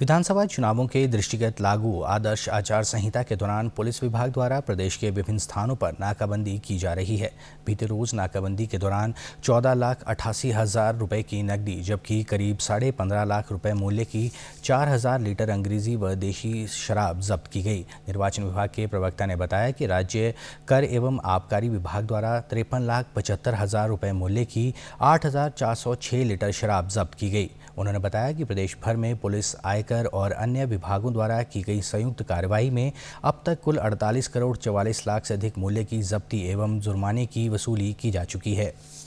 विधानसभा चुनावों के दृष्टिगत लागू आदर्श आचार संहिता के दौरान पुलिस विभाग द्वारा प्रदेश के विभिन्न स्थानों पर नाकाबंदी की जा रही है बीते रोज नाकाबंदी के दौरान चौदह लाख अठासी हजार रुपये की नकदी जबकि करीब साढ़े पंद्रह लाख रुपए मूल्य की चार हजार लीटर अंग्रेजी व देशी शराब जब्त की गई निर्वाचन विभाग के प्रवक्ता ने बताया कि राज्य कर एवं आबकारी विभाग द्वारा तिरपन लाख पचहत्तर हजार रुपये मूल्य की आठ हजार चार सौ छः लीटर शराब जब्त की गई उन्होंने बताया कि प्रदेश भर में पुलिस आय आयकर और अन्य विभागों द्वारा की गई संयुक्त कार्रवाई में अब तक कुल 48 करोड़ चवालीस लाख से अधिक मूल्य की जब्ती एवं जुर्माने की वसूली की जा चुकी है